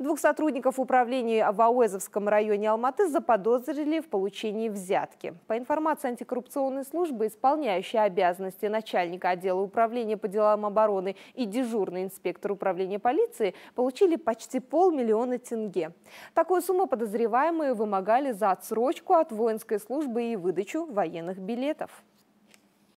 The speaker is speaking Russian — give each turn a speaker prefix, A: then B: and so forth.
A: Двух сотрудников управления в Ауэзовском районе Алматы заподозрили в получении взятки. По информации антикоррупционной службы, исполняющей обязанности начальника отдела управления по делам обороны и дежурный инспектор управления полиции получили почти полмиллиона тенге. Такую сумму подозреваемые вымогали за отсрочку от воинской службы и выдачу военных билетов.